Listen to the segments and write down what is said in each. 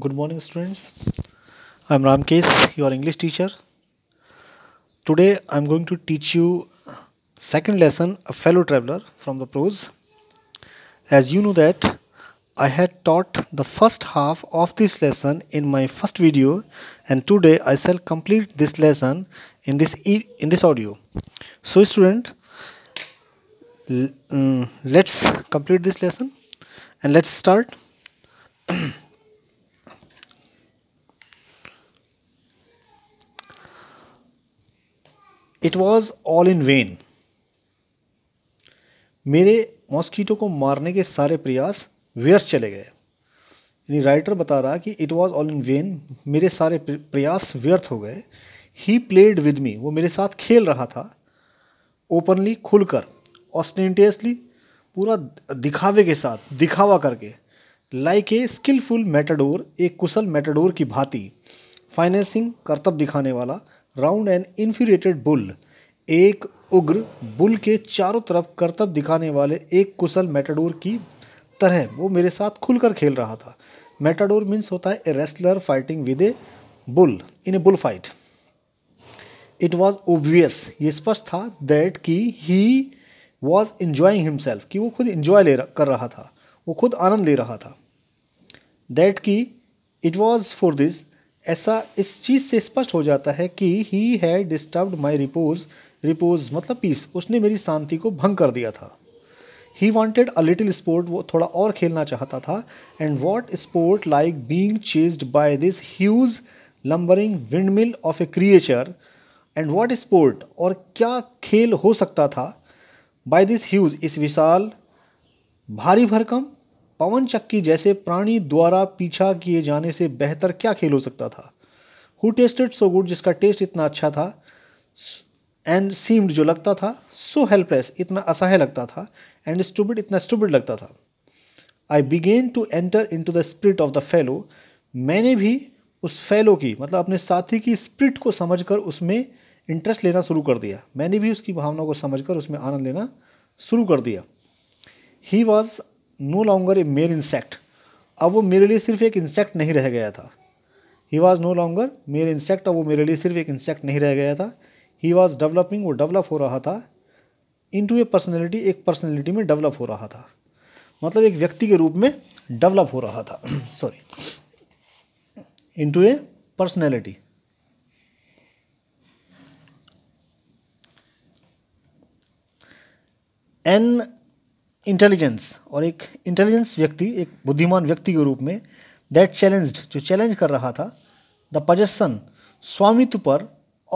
Good morning students. I'm Ramkesh, your English teacher. Today I'm going to teach you second lesson A Fellow Traveler from the prose. As you know that I had taught the first half of this lesson in my first video and today I shall complete this lesson in this e in this audio. So student um, let's complete this lesson and let's start it was all in vain मेरे mosquito को मारने के सारे प्रयास व्यर्थ चले गए यानी राइटर बता रहा कि it was all in vain मेरे सारे प्रयास व्यर्थ हो गए ही प्लेड विद मी वो मेरे साथ खेल रहा था ओपनली खुलकर ऑस्टेंटियसली पूरा दिखावे के साथ दिखावा करके लाइक ए स्किलफुल मेटाडोर एक कुशल मेटाडोर की भांति फाइनेंसिंग कर्तव्य दिखाने वाला राउंड एंड इन्फ्यूरेटेड बुल एक उग्र बुल के चारों तरफ करतब दिखाने वाले एक कुशल मेटाडोर की तरह वो मेरे साथ खुलकर खेल रहा था मेटाडोर मीन्स होता है a wrestler fighting with a bull in a bull fight it was obvious ये स्पष्ट था दैट कि ही वॉज इन्जॉइंग हिमसेल्फ कि वो खुद इन्जॉय ले कर रहा था वो खुद आनंद ले रहा था दैट कि इट वॉज फॉर दिस ऐसा इस चीज़ से स्पष्ट हो जाता है कि ही है डिस्टर्ब माई रिपोज रिपोज मतलब पीस उसने मेरी शांति को भंग कर दिया था ही वॉन्टेड अ लिटिल स्पोर्ट वो थोड़ा और खेलना चाहता था and what sport like being chased by this huge lumbering windmill of a creature and what sport और क्या खेल हो सकता था बाय दिस ह्यूज इस विशाल भारी भरकम पवन चक्की जैसे प्राणी द्वारा पीछा किए जाने से बेहतर क्या खेल हो सकता था हु टेस्टेड सो गुड जिसका टेस्ट इतना अच्छा था एंड सीम्ड जो लगता था सो हेल्पलेस इतना असहाय लगता था एंड स्टूबिड इतना स्टूबिड लगता था I began to enter into the spirit of the fellow मैंने भी उस फेलो की मतलब अपने साथी की स्प्रिट को समझ कर उसमें इंटरेस्ट लेना शुरू कर दिया मैंने भी उसकी भावना को समझ कर उसमें आनंद लेना शुरू कर दिया he was no longer a mere insect अब वो मेरे लिए सिर्फ एक इंसेक्ट नहीं रह गया था he was no longer mere insect अब वो मेरे लिए सिर्फ एक इंसेक्ट नहीं रह गया था ही वॉज़ डेवलपिंग वो डेवलप हो रहा था इन टू ए पर्सनैलिटी एक पर्सनैलिटी में डेवलप हो रहा था मतलब एक व्यक्ति के रूप में डेवलप हो रहा था sorry into a personality an intelligence और एक इंटेलिजेंस व्यक्ति एक बुद्धिमान व्यक्ति के रूप में दैट चैलेंज्ड जो चैलेंज कर रहा था द पजेसन स्वामित्व पर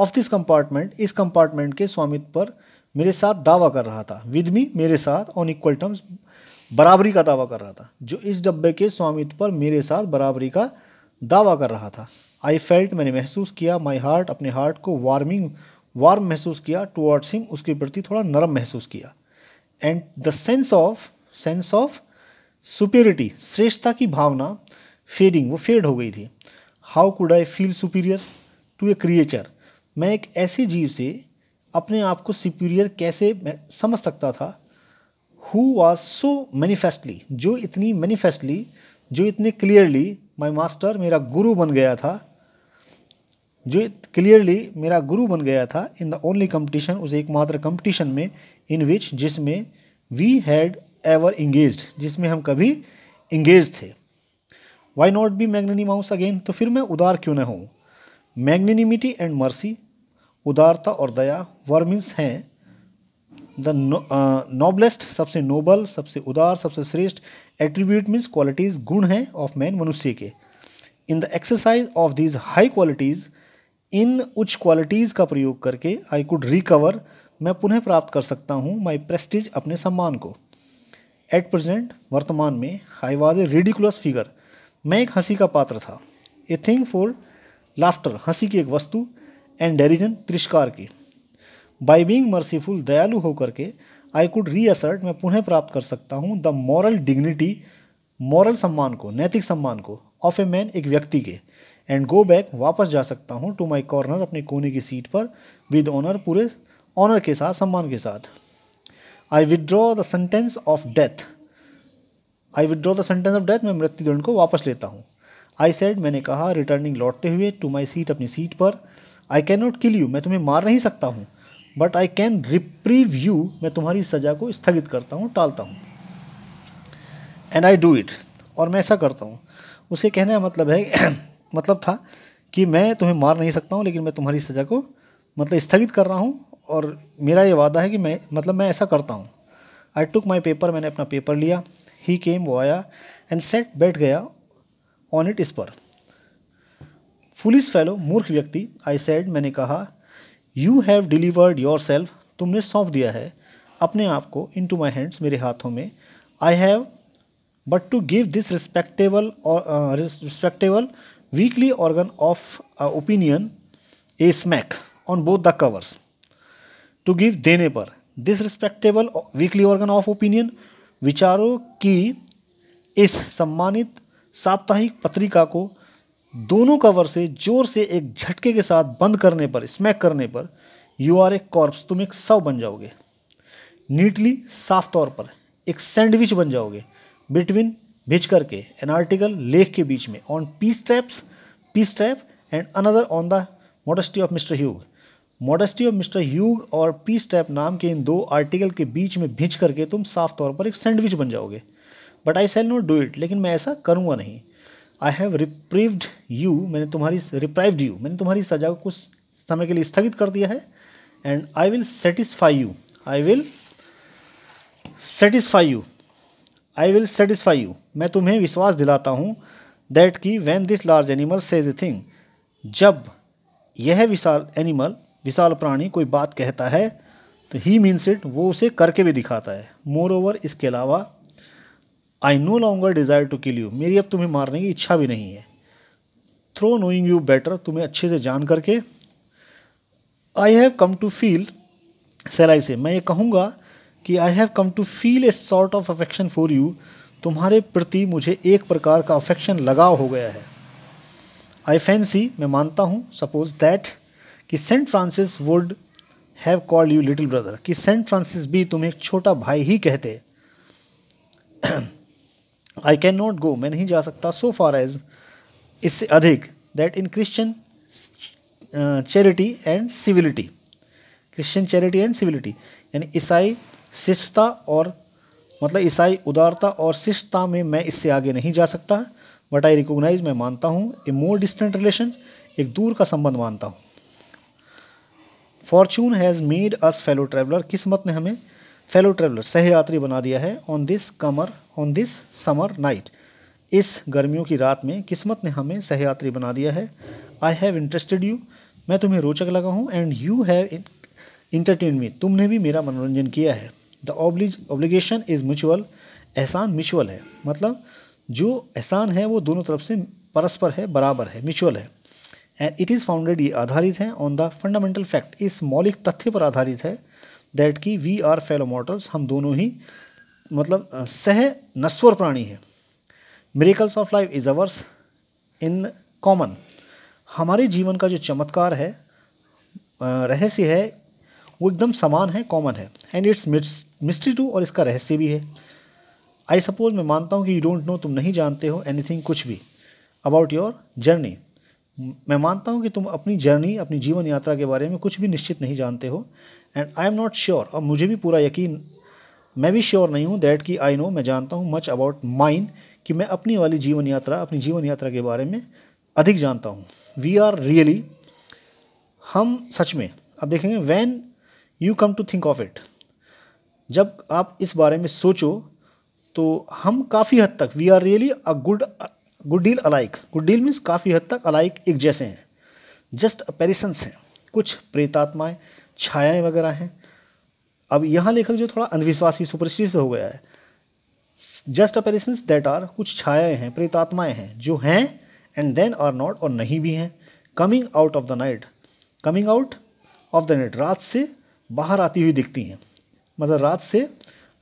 ऑफ दिस कंपार्टमेंट इस कंपार्टमेंट के स्वामित्व पर मेरे साथ दावा कर रहा था विद मी मेरे साथ ऑन इक्वल टर्म्स बराबरी का दावा कर रहा था जो इस डब्बे के स्वामित्व पर मेरे साथ बराबरी का दावा कर रहा था आई फेल्ट मैंने महसूस किया माई हार्ट अपने हार्ट को वार्मिंग वार्म महसूस किया टुवर्ड्स हिम उसके प्रति थोड़ा नरम महसूस किया and the sense of sense of superiority श्रेष्ठता की भावना फेडिंग वो फेड हो गई थी how could I feel superior to a creature मैं एक ऐसे जीव से अपने आप को सुपीरियर कैसे समझ सकता था हु वॉज सो मैनिफेस्टली जो इतनी मैनिफेस्टली जो इतने क्लियरली माई मास्टर मेरा गुरु बन गया था जो क्लियरली मेरा गुरु बन गया था इन द ओनली कंपटीशन उस एकमात्र कंपटीशन में इन विच जिसमें वी हैड एवर इंगेज जिसमें हम कभी इंगेज थे why not be magnanimous again तो फिर मैं उदार क्यों ना हूँ मैग्निमिटी एंड मर्सी उदारता और दया वर्मिन्स हैं द नोबलेस्ट uh, सबसे नोबल सबसे उदार सबसे श्रेष्ठ एट्रीब्यूट मीन्स क्वालिटीज़ गुण हैं ऑफ मैन मनुष्य के in the exercise of these high qualities इन उच्च क्वालिटीज़ का प्रयोग करके आई कुड रिकवर मैं पुनः प्राप्त कर सकता हूँ माई प्रेस्टिज अपने सम्मान को एट प्रेजेंट वर्तमान में I was a ridiculous figure मैं एक हंसी का पात्र था ए थिंग फॉर लाफ्टर हंसी की एक वस्तु एंड डेरिजन तिरस्कार की बाई बींग मर्सीफुल दयालु होकर के आई कुड रीअसर्ट मैं पुनः प्राप्त कर सकता हूँ द मॉरल डिग्निटी मॉरल सम्मान को नैतिक सम्मान को ऑफ ए मैन एक व्यक्ति के एंड गो बैक वापस जा सकता हूँ टू माई कॉर्नर अपने कोने की सीट पर विद ऑनर पूरे ऑनर के साथ सम्मान के साथ I withdraw the sentence of death I withdraw the sentence of death मैं मृत्युदंड को वापस लेता हूँ आई सेड मैंने कहा रिटर्निंग लौटते हुए टू माई सीट अपनी सीट पर I can not kill you मैं तुम्हें मार नहीं सकता हूँ but I can reprieve you मैं तुम्हारी सज़ा को स्थगित करता हूँ टालता हूँ एंड आई डू इट और मैं ऐसा करता हूँ उसे कहने का मतलब है मतलब था कि मैं तुम्हें मार नहीं सकता हूँ लेकिन मैं तुम्हारी सज़ा को मतलब स्थगित कर रहा हूँ और मेरा ये वादा है कि मैं मतलब मैं ऐसा करता हूँ आई टुक माई पेपर मैंने अपना पेपर लिया ही केम वो आया एंड सेट बैठ गया ऑन इट इस पर फुलिस फेलो मूर्ख व्यक्ति आई सेड मैंने कहा you have delivered yourself तुमने सौंप दिया है अपने आप को इन टू माई हैंड्स मेरे हाथों में I have but to give this respectable और respectable weekly organ of uh, opinion a smack on both the covers to give देने पर this respectable weekly organ of opinion विचारों की इस सम्मानित साप्ताहिक पत्रिका को दोनों कवर से जोर से एक झटके के साथ बंद करने पर स्मैक करने पर यू आर ए कॉर्प्स तुम एक शव बन जाओगे नीटली साफ तौर पर एक सैंडविच बन जाओगे बिटवीन भेज करके एन आर्टिकल लेख के बीच में on peace traps peace trap and another on the modesty of mister Hugh modesty of mister Hugh और पीस ट्रैप नाम के इन दो आर्टिकल के बीच में भेज करके तुम साफ तौर पर एक सैंडविच बन जाओगे but I shall not do it लेकिन मैं ऐसा करूँगा नहीं आई हैव रिप्रीव्ड यू मैंने तुम्हारी रिप्राइव्ड यू मैंने तुम्हारी सजा को कुछ समय के लिए स्थगित कर दिया है and I will satisfy you I will satisfy you I will satisfy you मैं तुम्हें विश्वास दिलाता हूँ दैट कि when this large animal says a thing जब यह विशाल एनिमल विशाल प्राणी कोई बात कहता है तो ही मीन्स इट वो उसे करके भी दिखाता है मोर ओवर इसके अलावा I no longer desire to kill you मेरी अब तुम्हें मारने की इच्छा भी नहीं है थ्रो नोइंग यू बेटर तुम्हें अच्छे से जान करके I have come to feel सेलाई से मैं ये कहूँगा कि I have come to feel a sort of affection for you तुम्हारे प्रति मुझे एक प्रकार का अफेक्शन लगाव हो गया है आई फैंसी मैं मानता हूँ सपोज दैट कि Saint Francis would have called you little brother कि सेंट फ्रांसिस भी तुम्हें एक छोटा भाई ही कहते आई कैन नॉट गो मैं नहीं जा सकता सो फार एज इससे अधिक that in Christian charity and civility Christian charity and civility यानी ईसाई शिष्टता और मतलब ईसाई उदारता और शिष्टता में मैं इससे आगे नहीं जा सकता बट आई रिकोगनाइज मैं मानता हूँ ए मोर डिस्टेंट रिलेशन एक दूर का संबंध मानता हूँ fortune has made us fellow traveller किस्मत ने हमें फेलो ट्रैवलर सहयात्री बना दिया है on this comer on this summer night इस गर्मियों की रात में किस्मत ने हमें सहयात्री बना दिया है आई हैव इंटरेस्टेड यू मैं तुम्हें रोचक लगा हूँ and you have entertain me तुमने भी मेरा मनोरंजन किया है द ऑब्लिगेशन इज़ म्यूचुअल एहसान म्यूचुअल है मतलब जो एहसान है वो दोनों तरफ से परस्पर है बराबर है म्यूचुअल है एंड इट इज़ फाउंडेड ये आधारित है ऑन द फंडामेंटल फैक्ट इस मौलिक तथ्य पर आधारित है दैट कि वी आर फेलो मॉटल्स हम दोनों ही मतलब सह नस्वर प्राणी है miracles of life is ours in common हमारे जीवन का जो चमत्कार है रहस्य है वो एकदम समान है कॉमन है एंड इट्स मिट्स मिस्ट्री टू और इसका रहस्य भी है आई सपोज मैं मानता हूँ कि यू डोंट नो तुम नहीं जानते हो एनीथिंग कुछ भी अबाउट योर जर्नी मैं मानता हूँ कि तुम अपनी जर्नी अपनी जीवन यात्रा के बारे में कुछ भी निश्चित नहीं जानते हो and I am not sure और मुझे भी पूरा यकीन मैं भी श्योर नहीं हूँ दैट कि आई नो मैं जानता हूँ मच अबाउट माइन कि मैं अपनी वाली जीवन यात्रा अपनी जीवन यात्रा के बारे में अधिक जानता हूँ वी आर रियली हम सच में अब देखेंगे when you come to think of it जब आप इस बारे में सोचो तो हम काफ़ी हद तक we are really a good good deal alike good deal means काफ़ी हद तक अलाइक एक जैसे हैं जस्ट अपेरिसंस हैं कुछ प्रेतात्माएं छायाएं वगैरह हैं अब यहाँ लेखक जो थोड़ा अंधविश्वासी सुपरस्टिशियस हो गया है जस्ट अपेरिसंस दैट आर कुछ छायाएं हैं प्रेतात्माएं हैं जो हैं एंड देन आर नॉट और नहीं भी हैं coming out of the night coming out of the night रात से बाहर आती हुई दिखती हैं मतलब रात से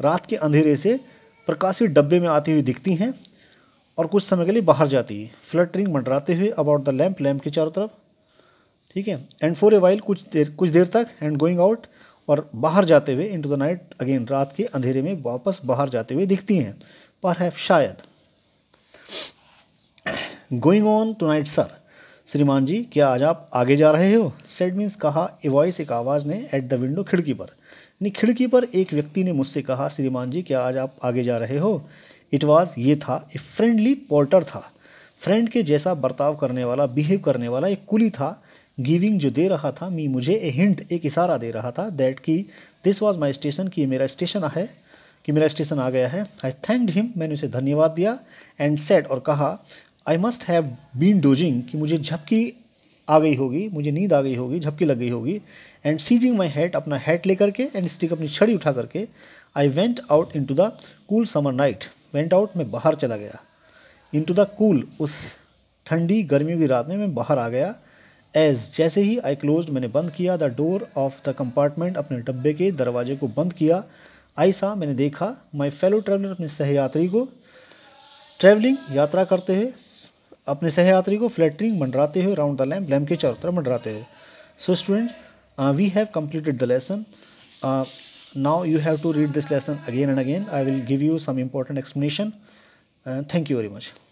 रात के अंधेरे से प्रकाशित डब्बे में आती हुई दिखती हैं और कुछ समय के लिए बाहर जाती है फ्लटरिंग मंडराते हुए अबाउट द लैम्प लैम्प के चारों तरफ ठीक है एंड फॉर ए वाइल कुछ देर कुछ देर तक एंड गोइंग आउट और बाहर जाते हुए into the night again रात के अंधेरे में वापस बाहर जाते हुए दिखती हैं पर है शायद going on tonight sir श्रीमान जी क्या आज आप आगे जा रहे हो सेट मीन्स कहा ए वॉइस एक आवाज़ ने एट द विंडो खिड़की पर यानी खिड़की पर एक व्यक्ति ने मुझसे कहा श्रीमान जी क्या आज आप आगे जा रहे हो इट वॉज़ ये था ए फ्रेंडली पोर्टर था फ्रेंड के जैसा बर्ताव करने वाला बिहेव करने वाला एक कुली था गिविंग जो दे रहा था मी मुझे ए हिंट एक इशारा दे रहा था दैट कि दिस वॉज माई स्टेशन कि मेरा स्टेशन है कि मेरा स्टेशन आ गया है आई थैंक्ड हिम मैंने उसे धन्यवाद दिया एंड सेट और कहा I must have been dozing कि मुझे झपकी आ गई होगी मुझे नींद आ गई होगी झपकी लग गई होगी एंड सीजिंग माई हैट अपना हैट लेकर के एंड स्टिक अपनी छड़ी उठा करके I went out into the cool summer night went out मैं बाहर चला गया इन टू द कूल उस ठंडी गर्मियों की रात में मैं बाहर आ गया एज जैसे ही आई क्लोज मैंने बंद किया the door of the compartment अपने डब्बे के दरवाजे को बंद किया सा मैंने देखा माई फेलो ट्रैवलर अपने सहयात्री को ट्रैवलिंग यात्रा करते हुए अपने सहयात्री को फ्लैटरिंग मंडराते हुए राउंड द लैम्प लैम्प के चारों तरफ मंडराते हुए so students we have completed the lesson now you have to read this lesson again and again I will give you some important explanation thank you very much